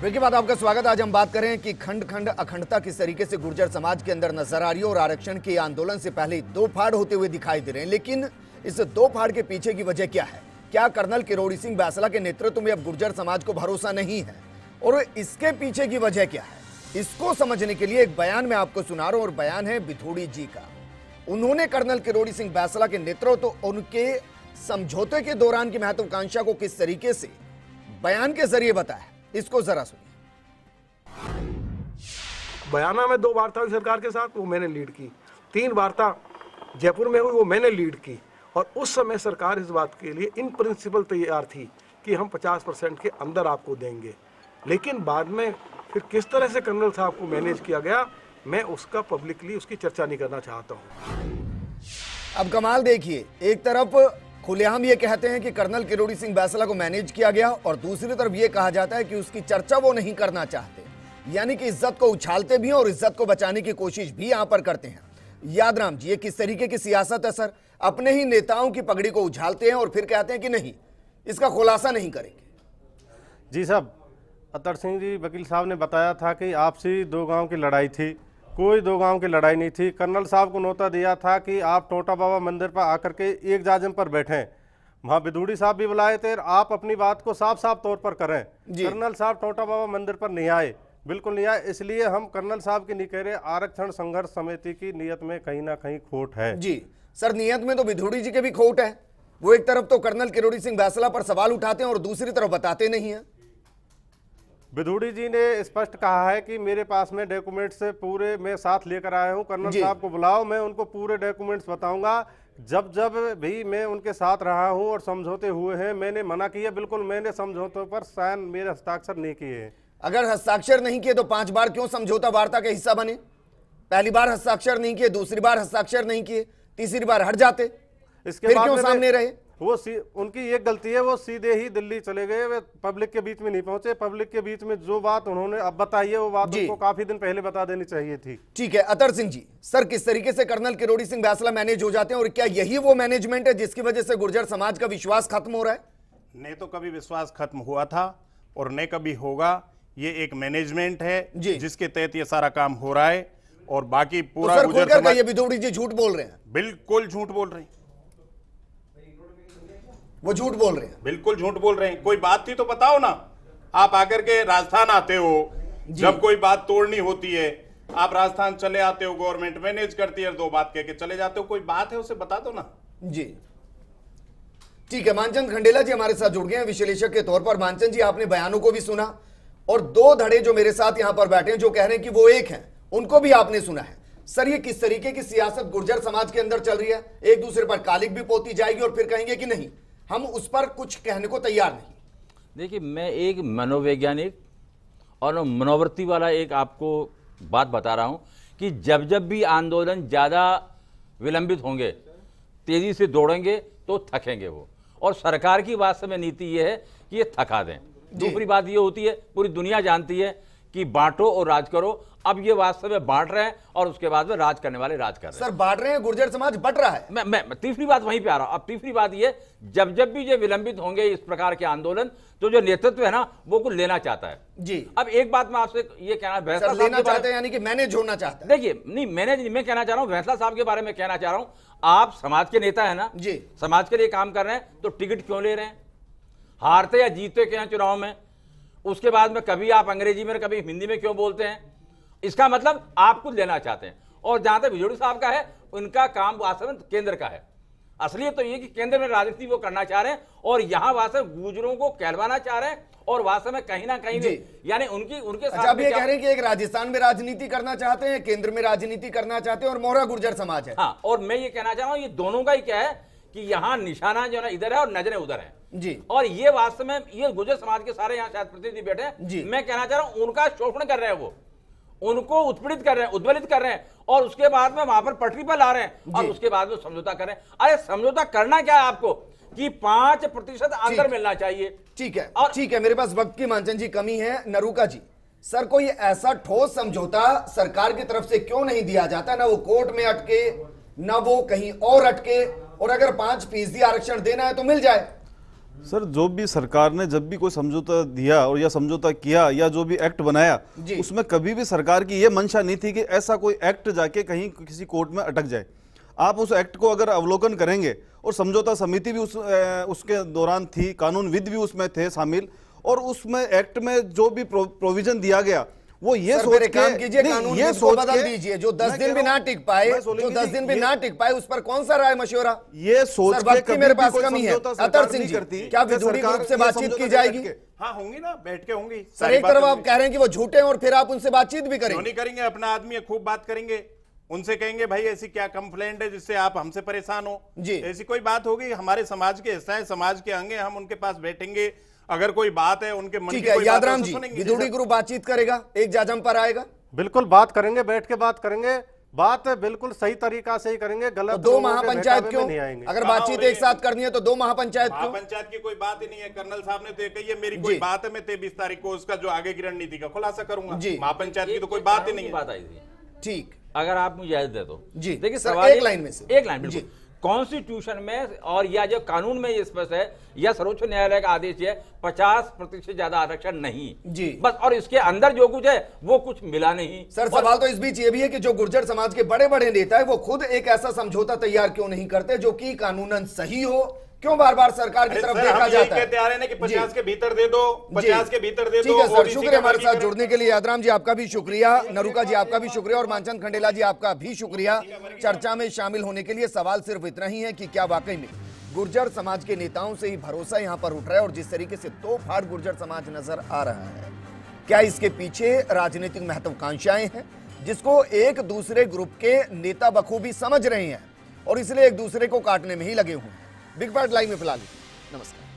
break के बाद आपका स्वागत आज हम बात करें कि खंड खंड अखंडता किस तरीके से गुर्जर समाज के अंदर नजर आ रही है और आरक्षण के आंदोलन से पहले दो फाड़ होते हुए दिखाई दे रहे हैं लेकिन इस दो फाड़ के पीछे की वजह क्या है क्या कर्नल किरोड़ी सिंह बैसला के नेतृत्व में अब गुर्जर समाज को भरोसा नहीं है और इसके पीछे की वजह क्या है इसको समझने के लिए एक बयान में आपको सुना रहा हूं और बयान है बिथोड़ी जी का उन्होंने कर्नल किरोड़ी सिंह बैसला के नेतृत्व तो उनके समझौते के दौरान की महत्वाकांक्षा को किस तरीके से बयान के जरिए बताया इसको जरा सुनिए बयाना में दो वार्ता हुई सरकार के साथ वो मैंने लीड की तीन वार्ता जयपुर में हुई वो मैंने लीड की और उस समय सरकार इस बात के लिए इन प्रिंसिपल तैयार थी कि हम 50 परसेंट के अंदर आपको देंगे लेकिन बाद में फिर किस तरह से कर्नल साहब को मैनेज किया गया मैं उसका पब्लिकली उसकी चर्चा नहीं करना चाहता हूँ अब कमाल देखिए एक तरफ खुलेआम ये कहते हैं कि कर्नल किरोड़ी सिंह बैसला को मैनेज किया गया और दूसरी तरफ ये कहा जाता है कि उसकी चर्चा वो नहीं करना चाहते यानी कि इज्जत को उछालते भी हैं और इज्जत को बचाने की कोशिश भी यहाँ पर करते हैं याद राम जी ये किस तरीके की सियासत है सर अपने ही नेताओं की पगड़ी को उछालते हैं और फिर कहते हैं कि नहीं इसका खुलासा नहीं करेंगे जी साहब अतर सिंह जी वकील साहब ने बताया था कि आपसी दो गांव की लड़ाई थी कोई दो गांव की लड़ाई नहीं थी कर्नल साहब को नोता दिया था कि आप टोटा बाबा मंदिर पर आकर के एक जाजम पर बैठें वहाँ बिदूड़ी साहब भी बुलाए थे आप अपनी बात को साफ साफ तौर पर करें कर्नल साहब टोटा बाबा मंदिर पर नहीं आए बिल्कुल नहीं आए इसलिए हम कर्नल साहब की नहीं कह रहे आरक्षण संघर्ष समिति की नियत में कहीं ना कहीं खोट है जी सर नियत में तो बिधूड़ी जी के भी खोट है वो एक तरफ तो कर्नल किरोड़ी सिंह बैसला पर सवाल उठाते हैं और दूसरी तरफ बताते नहीं है बिधूड़ी जी ने स्पष्ट कहा है कि मेरे पास में डॉक्यूमेंट्स पूरे मैं साथ लेकर आया हूं कर्नल साहब को बुलाओ मैं उनको पूरे डॉक्यूमेंट्स बताऊंगा जब जब भी मैं उनके साथ रहा हूं और समझौते हुए हैं मैंने मना किया बिल्कुल मैंने समझौतों पर साइन मेरे हस्ताक्षर नहीं किए अगर हस्ताक्षर नहीं किए तो पांच बार क्यों समझौता वार्ता का हिस्सा बने पहली बार हस्ताक्षर नहीं किए दूसरी बार हस्ताक्षर नहीं किए तीसरी बार हट जाते इसके बाद सामने रहे वो सी उनकी एक गलती है वो सीधे ही दिल्ली चले गए वे पब्लिक के बीच में नहीं पहुंचे पब्लिक के बीच में जो बात उन्होंने अब बताई है वो बात उनको काफी दिन पहले बता देनी चाहिए थी ठीक है अतर सिंह जी सर किस तरीके से कर्नल किरोड़ी सिंह बैसला मैनेज हो जाते हैं और क्या यही वो मैनेजमेंट है जिसकी वजह से गुर्जर समाज का विश्वास खत्म हो रहा है नहीं तो कभी विश्वास खत्म हुआ था और न कभी होगा ये एक मैनेजमेंट है जिसके तहत ये सारा काम हो रहा है और बाकी तो पूरा तो सर, का ये भी जी झूठ बोल रहे हैं बिल्कुल झूठ बोल रहे हैं वो झूठ बोल रहे हैं बिल्कुल झूठ बोल रहे हैं कोई बात थी तो बताओ ना आप आकर के राजस्थान आते हो जब कोई बात तोड़नी होती है आप राजस्थान चले आते हो गवर्नमेंट मैनेज करती है दो बात कह के चले जाते हो कोई बात है उसे बता दो ना जी ठीक है मानचंद खंडेला जी हमारे साथ जुड़ गए हैं विश्लेषक के तौर पर मानचंद जी आपने बयानों को भी सुना और दो धड़े जो मेरे साथ यहां पर बैठे हैं जो कह रहे हैं कि वो एक हैं उनको भी आपने सुना है सर ये किस तरीके की सियासत गुर्जर समाज के अंदर चल रही है एक दूसरे पर कालिक भी पोती जाएगी और फिर कहेंगे कि नहीं हम उस पर कुछ कहने को तैयार नहीं देखिए मैं एक मनोवैज्ञानिक और मनोवृत्ति वाला एक आपको बात बता रहा हूं कि जब जब भी आंदोलन ज़्यादा विलंबित होंगे तेज़ी से दौड़ेंगे तो थकेंगे वो और सरकार की वास्तव में नीति ये है कि ये थका दें दूसरी बात ये होती है पूरी दुनिया जानती है कि बांटो और राज करो अब ये वास्तव में बांट रहे हैं और उसके बाद में राज करने वाले राज कर रहे हैं सर बांट रहे हैं गुर्जर समाज बट रहा है मैं मैं तीसरी बात वहीं पे आ रहा हूं अब तीसरी बात ये जब जब भी ये विलंबित होंगे इस प्रकार के आंदोलन तो जो नेतृत्व है ना वो कुछ लेना चाहता है जी अब एक बात मैं आपसे ये कहना भैंसला लेना चाहते हैं कि मैंने जोड़ना चाहता देखिए नहीं मैंने मैं कहना चाह रहा हूँ भैंसला साहब के बारे में कहना चाह रहा हूँ आप समाज के नेता है ना जी समाज के लिए काम कर रहे हैं तो टिकट क्यों ले रहे हैं हारते या जीतते क्या चुनाव में उसके बाद में कभी आप अंग्रेजी में कभी हिंदी में क्यों बोलते हैं इसका मतलब आप कुछ लेना चाहते हैं और जहां तक भिजोड़ी साहब का है उनका काम वास्तव केंद्र का है असलियत तो ये कि केंद्र में राजनीति वो करना चाह रहे हैं और यहां वास्तव गुजरों को कहलवाना चाह रहे हैं और वास्तव में कहीं ना कहीं यानी उनकी उनके अच्छा, साथ अच्छा, ये कह रहे हैं कि एक राजस्थान में राजनीति करना चाहते हैं केंद्र में राजनीति करना चाहते हैं और मोहरा गुर्जर समाज है हाँ और मैं ये कहना चाह रहा हूं ये दोनों का ही क्या है कि यहाँ निशाना जो है इधर है और नजरें उधर है जी और ये वास्तव में ये गुजर समाज के सारे यहाँ शायद प्रतिनिधि बैठे हैं मैं कहना चाह रहा हूँ उनका शोषण कर रहे हैं वो उनको उत्पीड़ित कर रहे हैं उद्वलित कर रहे हैं और उसके बाद में वहां पर पटरी पर ला रहे हैं और उसके बाद में समझौता कर रहे हैं अरे समझौता करना क्या है आपको कि पांच प्रतिशत अंतर मिलना चाहिए ठीक है और ठीक है मेरे पास वक्त की मानचन जी कमी है नरूका जी सर को ये ऐसा ठोस समझौता सरकार की तरफ से क्यों नहीं दिया जाता ना वो कोर्ट में अटके ना वो कहीं और अटके और अगर पांच फीसदी आरक्षण देना है तो मिल जाए सर जो भी सरकार ने जब भी कोई समझौता दिया और या समझौता किया या जो भी एक्ट बनाया उसमें कभी भी सरकार की यह मंशा नहीं थी कि ऐसा कोई एक्ट जाके कहीं किसी कोर्ट में अटक जाए आप उस एक्ट को अगर अवलोकन करेंगे और समझौता समिति भी उस ए, उसके दौरान थी कानून विद भी उसमें थे शामिल और उसमें एक्ट में जो भी प्रो, प्रोविजन दिया गया वो ये सोच के काम कीजिए कानून ये सोच बदल दीजिए जो दस दिन भी ना टिक पाए जो दस दिन भी ना टिक पाए उस पर कौन सा राय मशवरा ये सोच के मेरे पास कमी है अतर सिंह जी क्या बिजूरी ग्रुप से बातचीत की जाएगी हाँ होंगी ना बैठ के होंगी सर एक तरफ आप कह रहे हैं कि वो झूठे हैं और फिर आप उनसे बातचीत भी करेंगे नहीं करेंगे अपना आदमी है खूब बात करेंगे उनसे कहेंगे भाई ऐसी क्या कंप्लेंट है जिससे आप हमसे परेशान हो जी ऐसी कोई बात होगी हमारे समाज के हिस्सा है समाज के अंग हम उनके पास बैठेंगे अगर कोई बात है उनके मन की याद राम जी विदुड़ी गुरु बातचीत करेगा एक जाजम पर आएगा बिल्कुल बात करेंगे बैठ के बात करेंगे बात बिल्कुल सही तरीका से ही करेंगे गलत तो दो महापंचायत क्यों नहीं आएंगे अगर बातचीत एक साथ करनी है तो दो महापंचायत क्यों पंचायत की कोई बात ही नहीं है कर्नल साहब ने तो ये कही है मेरी कोई बात है मैं तेबीस तारीख को उसका जो आगे की रणनीति का खुलासा करूंगा जी महापंचायत की तो कोई बात ही नहीं बात आई थी ठीक अगर आप मुझे दे दो जी देखिए सर एक लाइन में से एक लाइन बिल्कुल कॉन्स्टिट्यूशन में और या जो कानून में ये स्पष्ट है या सर्वोच्च न्यायालय का आदेश है पचास प्रतिशत ज्यादा आरक्षण नहीं जी बस और इसके अंदर जो कुछ है वो कुछ मिला नहीं सर सवाल तो इस बीच ये भी है कि जो गुर्जर समाज के बड़े बड़े नेता है वो खुद एक ऐसा समझौता तैयार क्यों नहीं करते जो कि कानूनन सही हो क्यों बार बार सरकार की तरफ देखा जाता है कि के भीतर दे दो के भीतर दे दो सर शुक्रिया हमारे साथ जुड़ने के लिए यादराम जी आपका भी शुक्रिया नरुका जी आपका भी शुक्रिया और मानचंद खंडेला जी आपका भी शुक्रिया चर्चा में शामिल होने के लिए सवाल सिर्फ इतना ही है की क्या वाकई में गुर्जर समाज के नेताओं से ही भरोसा यहाँ पर उठ रहा है और जिस तरीके से फाड़ गुर्जर समाज नजर आ रहा है क्या इसके पीछे राजनीतिक महत्वाकांक्षाएं हैं जिसको एक दूसरे ग्रुप के नेता बखूबी समझ रहे हैं और इसलिए एक दूसरे को काटने में ही लगे हुए हैं बिग बैट लाइव में फिलहाल नमस्कार